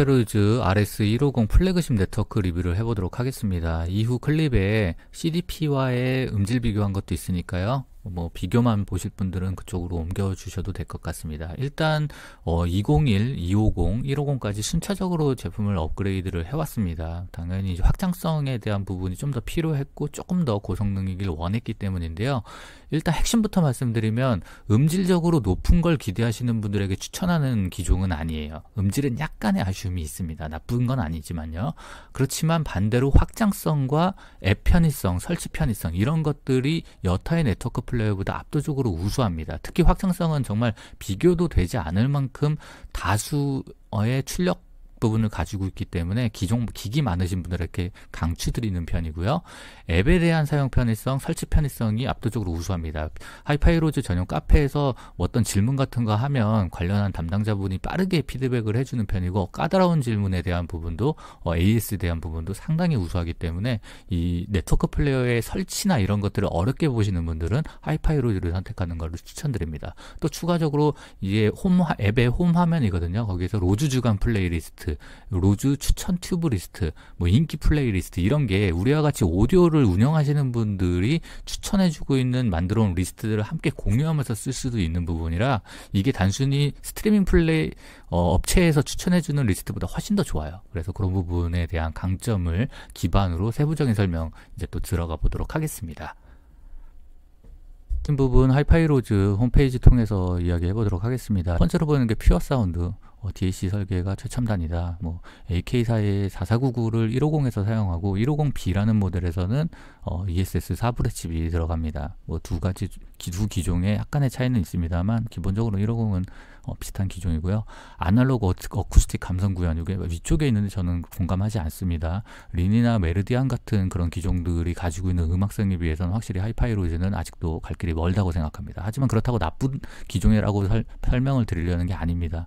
페로즈 RS150 플래그십 네트워크 리뷰를 해보도록 하겠습니다. 이후 클립에 CDP와의 음질 비교한 것도 있으니까요. 뭐 비교만 보실 분들은 그쪽으로 옮겨 주셔도 될 것 같습니다. 일단 어, 201, 250, 150까지 순차적으로 제품을 업그레이드를 해왔습니다. 당연히 확장성에 대한 부분이 좀 더 필요했고 조금 더 고성능이길 원했기 때문인데요. 일단 핵심부터 말씀드리면 음질적으로 높은 걸 기대하시는 분들에게 추천하는 기종은 아니에요. 음질은 약간의 아쉬움이 있습니다. 나쁜 건 아니지만요. 그렇지만 반대로 확장성과 앱 편의성, 설치 편의성 이런 것들이 여타의 네트워크 플레이어보다 압도적으로 우수합니다. 특히 확장성은 정말 비교도 되지 않을 만큼 다수의 출력 부분을 가지고 있기 때문에 기종, 기기 많으신 분들에게 강추드리는 편이고요. 앱에 대한 사용 편의성, 설치 편의성이 압도적으로 우수합니다. 하이파이로즈 전용 카페에서 뭐 어떤 질문 같은 거 하면 관련한 담당자분이 빠르게 피드백을 해주는 편이고 까다로운 질문에 대한 부분도 어, AS에 대한 부분도 상당히 우수하기 때문에 이 네트워크 플레이어의 설치나 이런 것들을 어렵게 보시는 분들은 하이파이로즈를 선택하는 것을 추천드립니다. 또 추가적으로 이게 홈 앱의 홈 화면이거든요. 거기에서 로즈 주간 플레이리스트 리스트, 로즈 추천 튜브 리스트, 뭐 인기 플레이리스트 이런 게 우리와 같이 오디오를 운영하시는 분들이 추천해주고 있는 만들어온 리스트들을 함께 공유하면서 쓸 수도 있는 부분이라 이게 단순히 스트리밍 플레이 어, 업체에서 추천해주는 리스트보다 훨씬 더 좋아요. 그래서 그런 부분에 대한 강점을 기반으로 세부적인 설명 이제 또 들어가 보도록 하겠습니다. 같은 부분 하이파이로즈 홈페이지 통해서 이야기해 보도록 하겠습니다. 번째로 보는 게 퓨어 사운드. 어, DAC 설계가 최첨단이다. 뭐 AK사의 4499를 150에서 사용하고 150B라는 모델에서는 어, ESS 4브레 칩이 들어갑니다. 뭐두 가지 두 기종에 약간의 차이는 있습니다만 기본적으로 150은 어, 비슷한 기종이고요. 아날로그 어쿠스틱 감성 구현 이게 위쪽에 있는데 저는 공감하지 않습니다. 린이나 메르디안 같은 그런 기종들이 가지고 있는 음악성에 비해서는 확실히 하이파이 로즈는 아직도 갈 길이 멀다고 생각합니다. 하지만 그렇다고 나쁜 기종이라고 설, 설명을 드리려는 게 아닙니다.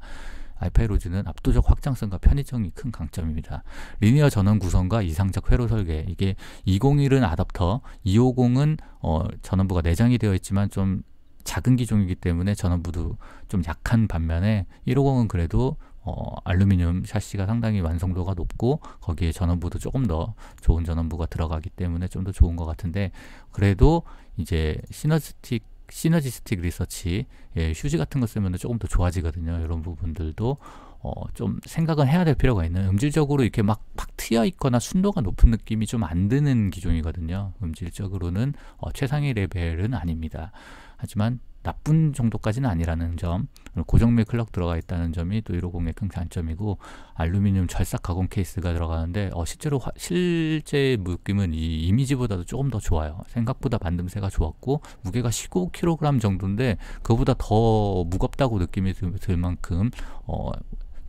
아이파이로즈는 압도적 확장성과 편의성이 큰 강점입니다. 리니어 전원 구성과 이상적 회로 설계 이게 201은 아답터, 250은 어, 전원부가 내장이 되어 있지만 좀 작은 기종이기 때문에 전원부도 좀 약한 반면에 150은 그래도 어, 알루미늄 샤시가 상당히 완성도가 높고 거기에 전원부도 조금 더 좋은 전원부가 들어가기 때문에 좀 더 좋은 것 같은데 그래도 이제 시너지틱 시너지스틱 리서치, 예, 휴지 같은 거 쓰면 조금 더 좋아지거든요. 이런 부분들도 어, 좀 생각은 해야 될 필요가 있는 음질적으로 이렇게 막 팍 트여 있거나 순도가 높은 느낌이 좀 안 드는 기종이거든요. 음질적으로는 어, 최상의 레벨은 아닙니다. 하지만 나쁜 정도까지는 아니라는 점 고정밀 클럭 들어가 있다는 점이 또 150의 큰장점이고 알루미늄 절삭 가공 케이스가 들어가는데 어, 실제로 화, 실제 묶임은 이 이미지보다도 조금 더 좋아요 생각보다 반등새가 좋았고 무게가 15kg 정도인데 그보다 더 무겁다고 느낌이 들, 들 만큼 어,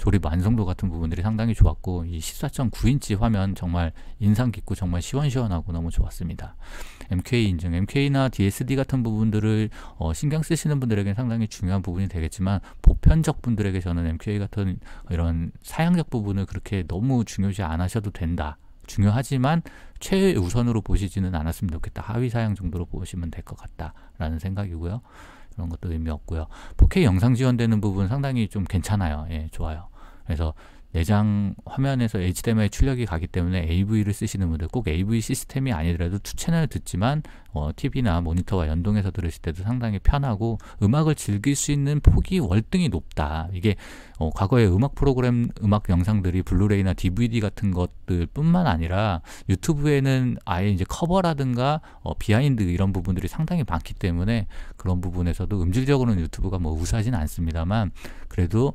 조립 완성도 같은 부분들이 상당히 좋았고 이 14.9인치 화면 정말 인상 깊고 정말 시원시원하고 너무 좋았습니다. MK 인증, MK나 DSD 같은 부분들을 어, 신경 쓰시는 분들에게는 상당히 중요한 부분이 되겠지만 보편적 분들에게 저는 MK 같은 이런 사양적 부분을 그렇게 너무 중요시 안 하셔도 된다. 중요하지만 최우선으로 보시지는 않았으면 좋겠다. 하위 사양 정도로 보시면 될 것 같다라는 생각이고요. 이런 것도 의미 없고요. 4K 영상 지원되는 부분 상당히 좀 괜찮아요. 예, 좋아요. 그래서 내장 화면에서 HDMI 출력이 가기 때문에 AV를 쓰시는 분들 꼭 AV 시스템이 아니더라도 투 채널 듣지만 어, TV나 모니터와 연동해서 들으실 때도 상당히 편하고 음악을 즐길 수 있는 폭이 월등히 높다 이게 어, 과거의 음악 프로그램 음악 영상들이 블루레이나 DVD 같은 것들 뿐만 아니라 유튜브에는 아예 이제 커버라든가 어, 비하인드 이런 부분들이 상당히 많기 때문에 그런 부분에서도 음질적으로는 유튜브가 뭐 우수하진 않습니다만 그래도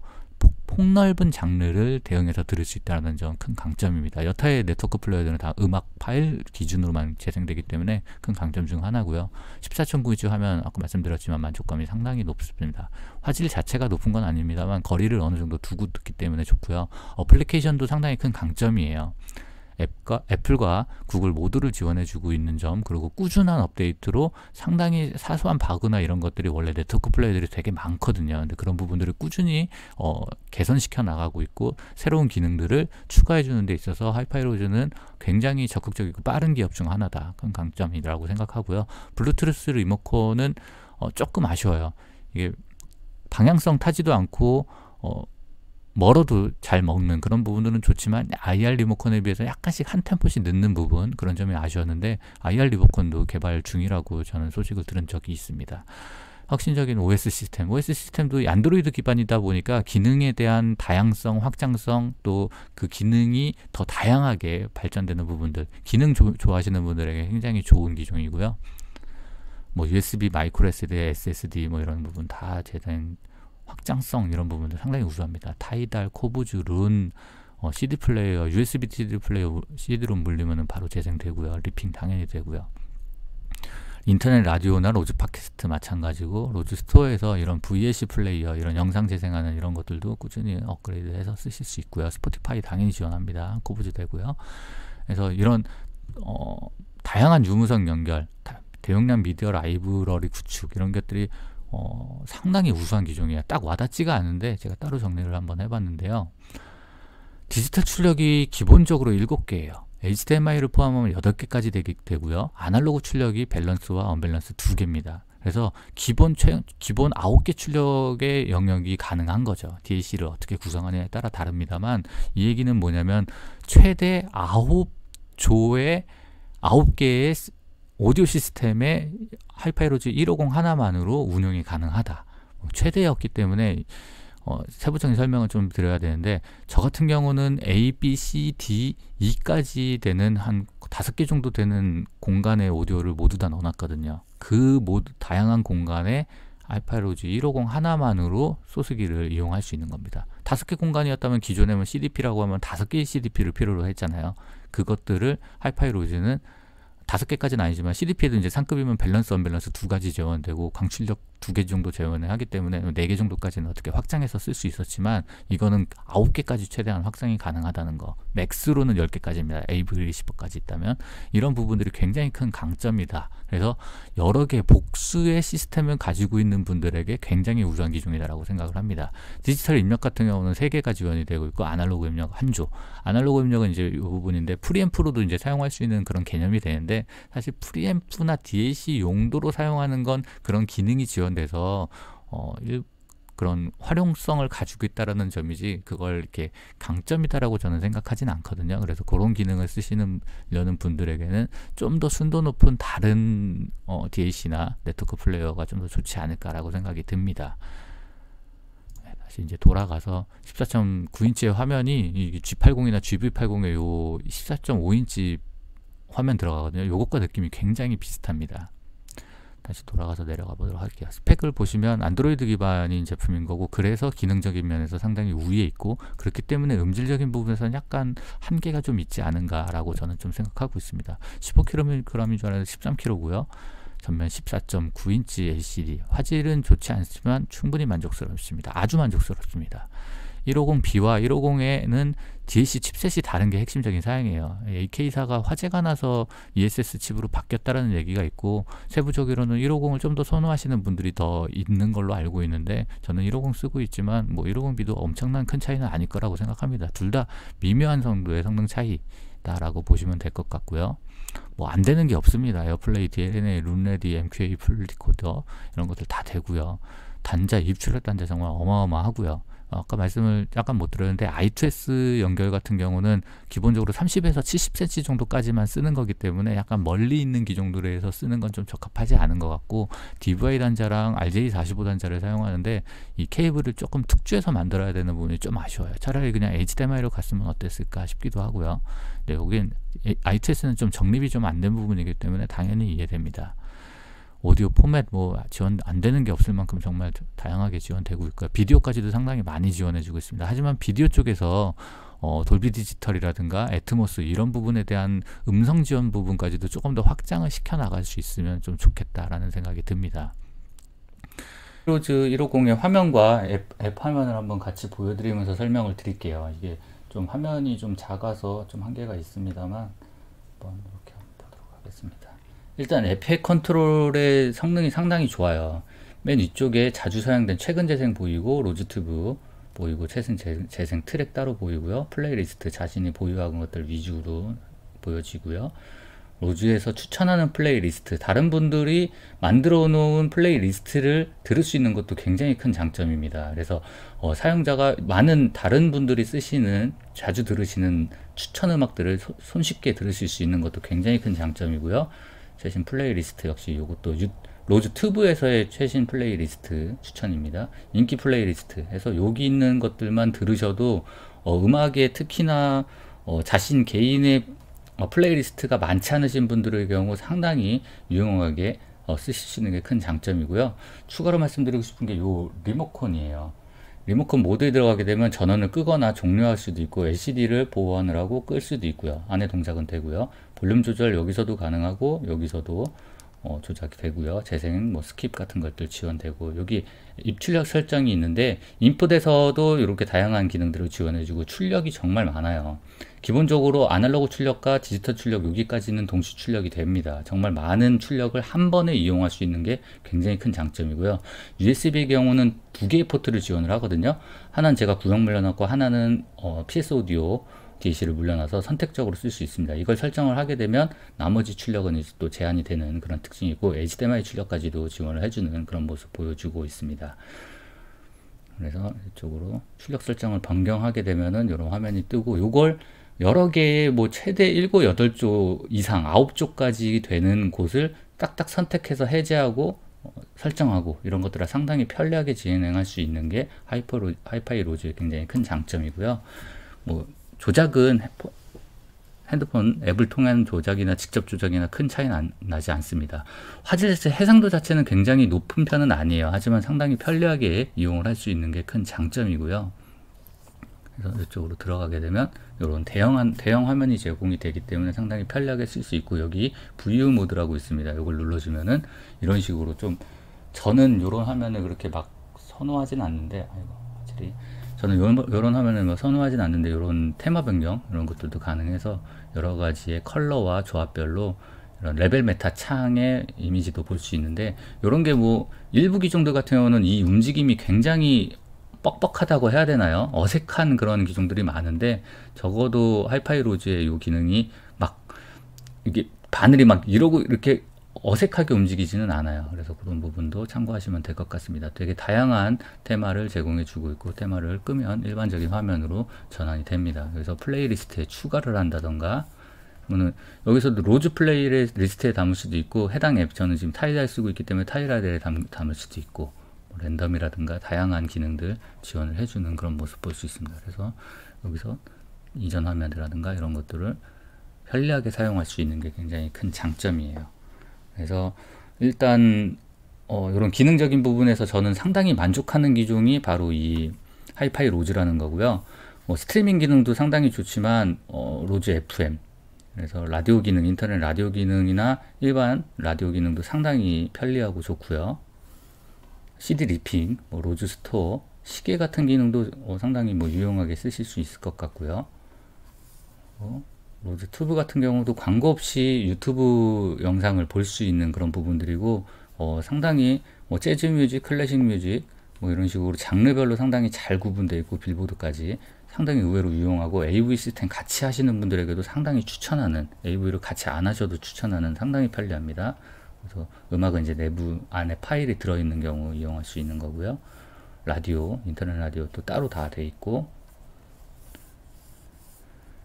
폭넓은 장르를 대응해서 들을 수 있다는 점 큰 강점입니다. 여타의 네트워크 플레이어들은 다 음악 파일 기준으로만 재생되기 때문에 큰 강점 중 하나고요. 14.9인치 화면 아까 말씀드렸지만 만족감이 상당히 높습니다. 화질 자체가 높은 건 아닙니다만 거리를 어느 정도 두고 듣기 때문에 좋고요. 어플리케이션도 상당히 큰 강점이에요. 앱과, 애플과 구글 모두를 지원해주고 있는 점 그리고 꾸준한 업데이트로 상당히 사소한 바그나 이런 것들이 원래 네트워크 플레이들이 되게 많거든요. 근데 그런 부분들을 꾸준히 어, 개선시켜 나가고 있고 새로운 기능들을 추가해 주는 데 있어서 하이파이로즈는 굉장히 적극적이고 빠른 기업 중 하나다. 큰 강점이라고 생각하고요. 블루투스 리모컨은 어, 조금 아쉬워요. 이게 방향성 타지도 않고 어, 멀어도 잘 먹는 그런 부분들은 좋지만 IR 리모컨에 비해서 약간씩 한 템포씩 늦는 부분 그런 점이 아쉬웠는데 IR 리모컨도 개발 중이라고 저는 소식을 들은 적이 있습니다. 혁신적인 OS 시스템, OS 시스템도 안드로이드 기반이다 보니까 기능에 대한 다양성, 확장성 또 그 기능이 더 다양하게 발전되는 부분들, 기능 조, 좋아하시는 분들에게 굉장히 좋은 기종이고요. 뭐 USB 마이크로 SD, SSD 뭐 이런 부분 다 재단 확장성 이런 부분도 상당히 우수합니다. 타이달, 코브즈, 룬, 어, CD 플레이어, USB CD 플레이어, CD로 물리면 바로 재생되고요. 리핑 당연히 되고요. 인터넷 라디오나 로즈 팟캐스트 마찬가지고 로즈 스토어에서 이런 VLC 플레이어 이런 영상 재생하는 이런 것들도 꾸준히 업그레이드해서 쓰실 수 있고요. 스포티파이 당연히 지원합니다. 코브즈 되고요. 그래서 이런 어, 다양한 유무성 연결, 대용량 미디어 라이브러리 구축 이런 것들이 어, 상당히 우수한 기종이에요. 딱 와닿지가 않은데 제가 따로 정리를 한번 해봤는데요. 디지털 출력이 기본적으로 7개예요. HDMI를 포함하면 8개까지 되기, 되고요. 아날로그 출력이 밸런스와 언밸런스 2개입니다. 그래서 기본 최, 기본 9개 출력의 영역이 가능한 거죠. DAC를 어떻게 구성하느냐에 따라 다릅니다만 이 얘기는 뭐냐면 최대 9조의 9개의 오디오 시스템의 하이파이로즈 150 하나만으로 운영이 가능하다. 뭐 최대였기 때문에 어, 세부적인 설명을 좀 드려야 되는데 저 같은 경우는 A, B, C, D, E까지 되는 한 다섯 개 정도 되는 공간의 오디오를 모두 다 넣어놨거든요. 그 모두 다양한 공간에 하이파이로즈150 하나만으로 소스기를 이용할 수 있는 겁니다. 다섯 개 공간이었다면 기존에는 뭐 CDP라고 하면 다섯 개의 CDP를 필요로 했잖아요. 그것들을 하이파이로즈는 다섯 개까지는 아니지만 CDP에도 이제 상급이면 밸런스 언밸런스 두 가지 제원되고 강출력 두개 정도 재원을 하기 때문에 네 개 정도까지는 어떻게 확장해서 쓸 수 있었지만 이거는 아홉 개까지 최대한 확장이 가능하다는 거 맥스로는 열개까지입니다 a 이리시퍼까지 있다면 이런 부분들이 굉장히 큰 강점이다 그래서 여러 개 복수의 시스템을 가지고 있는 분들에게 굉장히 우수한 기종이다라고 생각을 합니다 디지털 입력 같은 경우는 세 개가 지원이 되고 있고 아날로그 입력 한조 아날로그 입력은 이제 이 부분인데 프리앰프로도 이제 사용할 수 있는 그런 개념이 되는데 사실 프리앰프나 DAC 용도로 사용하는 건 그런 기능이 지원 이런 데서 어, 일, 그런 활용성을 가지고 있다라는 점이지 그걸 이렇게 강점이다라고 저는 생각하진 않거든요. 그래서 그런 기능을 쓰시는 려는 분들에게는 좀 더 순도 높은 다른 어, DAC나 네트워크 플레이어가 좀 더 좋지 않을까라고 생각이 듭니다. 네, 다시 이제 돌아가서 14.9인치의 화면이 G80이나 GV80의 요 14.5인치 화면 들어가거든요. 요것과 느낌이 굉장히 비슷합니다. 다시 돌아가서 내려가 보도록 할게요. 스펙을 보시면 안드로이드 기반인 제품인 거고 그래서 기능적인 면에서 상당히 우위에 있고 그렇기 때문에 음질적인 부분에서는 약간 한계가 좀 있지 않은가라고 저는 좀 생각하고 있습니다. 15kg인 줄 알았는데 13kg고요. 전면 14.9인치 LCD 화질은 좋지 않지만 충분히 만족스럽습니다. 아주 만족스럽습니다. 150B와 150에는 DAC 칩셋이 다른 게 핵심적인 사항이에요. AK사가 예, 화재가 나서 ESS 칩으로 바뀌었다는 얘기가 있고 세부적으로는 150을 좀 더 선호하시는 분들이 더 있는 걸로 알고 있는데 저는 150 쓰고 있지만 뭐 150B도 엄청난 큰 차이는 아닐 거라고 생각합니다. 둘 다 미묘한 정도의 성능 차이다라고 보시면 될 것 같고요. 뭐 안 되는 게 없습니다. 에어플레이, DLNA, 룬레디, MQA, 풀리코더 이런 것들 다 되고요. 단자 입출력 단자 정말 어마어마하고요. 어, 아까 말씀을 약간 못 들었는데 I2S 연결 같은 경우는 기본적으로 30에서 70cm 정도까지만 쓰는 거기 때문에 약간 멀리 있는 기종들에 서 쓰는 건 좀 적합하지 않은 것 같고 DVI 단자랑 RJ45 단자를 사용하는데 이 케이블을 조금 특주해서 만들어야 되는 부분이 좀 아쉬워요. 차라리 그냥 HDMI로 갔으면 어땠을까 싶기도 하고요. 네, 여긴 I2S는 좀 정립이 좀 안 된 부분이기 때문에 당연히 이해됩니다. 오디오 포맷 뭐 지원 안 되는 게 없을 만큼 정말 다양하게 지원되고 있고요. 비디오까지도 상당히 많이 지원해주고 있습니다. 하지만 비디오 쪽에서 어, 돌비 디지털이라든가 애트모스 이런 부분에 대한 음성 지원 부분까지도 조금 더 확장을 시켜 나갈 수 있으면 좀 좋겠다라는 생각이 듭니다. 히로즈 150의 화면과 앱, 앱, 화면을 한번 같이 보여드리면서 설명을 드릴게요. 이게 좀 화면이 좀 작아서 좀 한계가 있습니다만 한번 이렇게 보도록 하겠습니다. 일단 에펙 컨트롤의 성능이 상당히 좋아요. 맨 위쪽에 자주 사용된 최근 재생 보이고 로즈튜브 보이고 최신 재생 트랙 따로 보이고요. 플레이리스트 자신이 보유한 하 것들 위주로 보여지고요. 로즈에서 추천하는 플레이리스트 다른 분들이 만들어 놓은 플레이리스트를 들을 수 있는 것도 굉장히 큰 장점입니다 그래서 어, 사용자가 많은 다른 분들이 쓰시는 자주 들으시는 추천 음악들을 소, 손쉽게 들으실 수 있는 것도 굉장히 큰 장점이고요 최신 플레이리스트 역시 이것도 로즈튜브에서의 최신 플레이리스트 추천입니다. 인기 플레이리스트에서 여기 있는 것들만 들으셔도 어, 음악에 특히나 어, 자신 개인의 어, 플레이리스트가 많지 않으신 분들의 경우 상당히 유용하게 어, 쓰실 수 있는 게 큰 장점이고요. 추가로 말씀드리고 싶은 게이 리모컨이에요. 리모컨 모드에 들어가게 되면 전원을 끄거나 종료할 수도 있고 LCD를 보호하느라고 끌 수도 있고요. 안에 동작은 되고요. 볼륨 조절 여기서도 가능하고 여기서도 어, 조작이 되고요. 재생, 뭐 스킵 같은 것들 지원되고 여기 입출력 설정이 있는데 인풋에서도 이렇게 다양한 기능들을 지원해주고 출력이 정말 많아요. 기본적으로 아날로그 출력과 디지털 출력 여기까지는 동시 출력이 됩니다. 정말 많은 출력을 한 번에 이용할 수 있는 게 굉장히 큰 장점이고요. USB의 경우는 두 개의 포트를 지원을 하거든요. 하나는 제가 구형물려 넣고 하나는 어, PS 오디오 DAC를 물려놔서 선택적으로 쓸 수 있습니다. 이걸 설정을 하게 되면 나머지 출력은 이제 또 제한이 되는 그런 특징이고 HDMI 출력까지도 지원을 해주는 그런 모습 보여주고 있습니다. 그래서 이쪽으로 출력 설정을 변경하게 되면은 이런 화면이 뜨고 이걸 여러 개의 뭐 최대 7, 8조 이상 9조까지 되는 곳을 딱딱 선택해서 해제하고 어, 설정하고 이런 것들을 상당히 편리하게 진행할 수 있는 게 하이퍼로, 하이파이 로즈의 굉장히 큰 장점이고요. 뭐 조작은 핸드폰 앱을 통한 조작이나 직접 조작이나 큰 차이는 나지 않습니다. 화질 자체 해상도 자체는 굉장히 높은 편은 아니에요. 하지만 상당히 편리하게 이용을 할 수 있는 게 큰 장점이고요. 그래서 이쪽으로 들어가게 되면 이런 대형한 대형 화면이 제공이 되기 때문에 상당히 편리하게 쓸 수 있고 여기 VU 모드라고 있습니다. 이걸 눌러주면은 이런 식으로 좀 저는 이런 화면을 그렇게 막 선호하진 않는데 아이고 화질이 저는 요런, 화면을 뭐 선호하진 않는데 요런 테마 변경 이런 것들도 가능해서 여러 가지의 컬러와 조합별로 이런 레벨 메타 창의 이미지도 볼 수 있는데 요런 게 뭐 일부 기종들 같은 경우는 이 움직임이 굉장히 뻑뻑하다고 해야 되나요? 어색한 그런 기종들이 많은데 적어도 하이파이 로즈의 요 기능이 막 이게 바늘이 막 이러고 이렇게 어색하게 움직이지는 않아요. 그래서 그런 부분도 참고하시면 될 것 같습니다. 되게 다양한 테마를 제공해 주고 있고 테마를 끄면 일반적인 화면으로 전환이 됩니다. 그래서 플레이리스트에 추가를 한다던가 는 뭐 여기서도 로즈 플레이 리스트에 담을 수도 있고 해당 앱 저는 지금 타이라를 쓰고 있기 때문에 타이라에 담을 수도 있고 뭐 랜덤이라든가 다양한 기능들 지원을 해주는 그런 모습 볼 수 있습니다. 그래서 여기서 이전 화면이라든가 이런 것들을 편리하게 사용할 수 있는 게 굉장히 큰 장점이에요. 그래서 일단 어, 이런 기능적인 부분에서 저는 상당히 만족하는 기종이 바로 이 하이파이 로즈라는 거고요. 뭐 스트리밍 기능도 상당히 좋지만 어, 로즈 FM 그래서 라디오 기능, 인터넷 라디오 기능이나 일반 라디오 기능도 상당히 편리하고 좋고요. CD 리핑, 뭐 로즈 스토어, 시계 같은 기능도 어, 상당히 뭐 유용하게 쓰실 수 있을 것 같고요. 어. 로드튜브 뭐 같은 경우도 광고 없이 유튜브 영상을 볼 수 있는 그런 부분들이고 어, 상당히 뭐 재즈 뮤직, 클래식 뮤직 뭐 이런 식으로 장르별로 상당히 잘 구분되어 있고 빌보드까지 상당히 의외로 유용하고 AV 시스템 같이 하시는 분들에게도 상당히 추천하는 AV를 같이 안 하셔도 추천하는 상당히 편리합니다. 그래서 음악은 이제 내부 안에 파일이 들어있는 경우 이용할 수 있는 거고요. 라디오, 인터넷 라디오 또 따로 다 돼 있고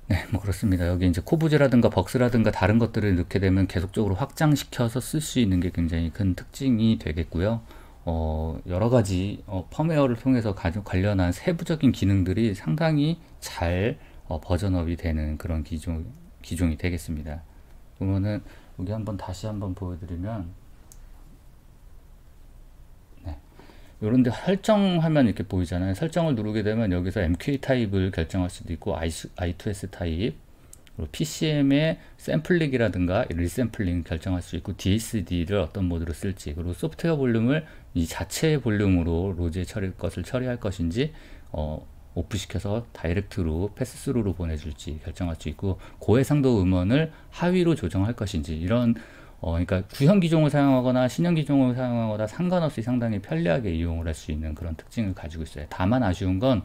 네, 뭐 그렇습니다. 여기 이제 코브지라든가 벅스라든가 다른 것들을 넣게 되면 계속적으로 확장시켜서 쓸 수 있는 게 굉장히 큰 특징이 되겠고요. 어, 여러 가지 어, 펌웨어를 통해서 가, 족 관련한 세부적인 기능들이 상당히 잘 어, 버전업이 되는 그런 기종, 기종이 되겠습니다. 보면은 여기 한번 다시 한번 보여드리면 요런데 설정 화면 이렇게 보이잖아요. 설정을 누르게 되면 여기서 MK 타입을 결정할 수도 있고 I2S 타입, 그리고 PCM의 샘플링이라든가 리샘플링 결정할 수 있고 DSD를 어떤 모드로 쓸지, 그리고 소프트웨어 볼륨을 이자체 볼륨으로 로지에 처리 것을 처리할 것인지 어, 오프시켜서 다이렉트로 패스스루로 보내줄지 결정할 수 있고 고해상도 음원을 하위로 조정할 것인지 이런 어, 그러니까 구형 기종을 사용하거나 신형 기종을 사용하거나 상관없이 상당히 편리하게 이용을 할 수 있는 그런 특징을 가지고 있어요. 다만 아쉬운 건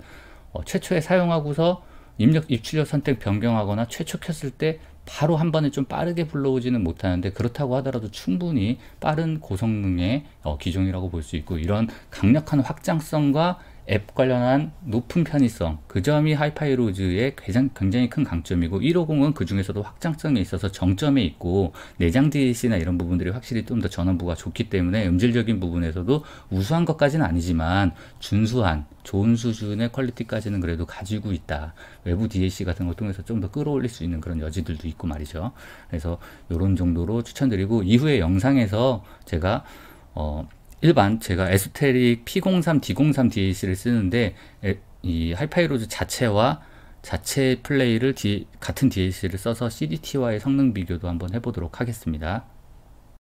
어, 최초에 사용하고서 입력 입출력 선택 변경하거나 최초 켰을 때 바로 한 번에 좀 빠르게 불러오지는 못하는데 그렇다고 하더라도 충분히 빠른 고성능의 어, 기종이라고 볼 수 있고 이런 강력한 확장성과 앱 관련한 높은 편의성 그 점이 하이파이로즈의 굉장히, 굉장히 큰 강점이고 150은 그 중에서도 확장성에 있어서 정점에 있고 내장 DLC나 이런 부분들이 확실히 좀 더 전원부가 좋기 때문에 음질적인 부분에서도 우수한 것까지는 아니지만 준수한 좋은 수준의 퀄리티까지는 그래도 가지고 있다 외부 DLC 같은 걸 통해서 좀 더 끌어올릴 수 있는 그런 여지들도 있고 말이죠 그래서 이런 정도로 추천드리고 이후에 영상에서 제가 어, 일반 제가 에스테릭 P03, D03 DAC를 쓰는데 이 하이파이로즈 자체와 자체 플레이를 같은 DAC를 써서 CDT와의 성능 비교도 한번 해보도록 하겠습니다.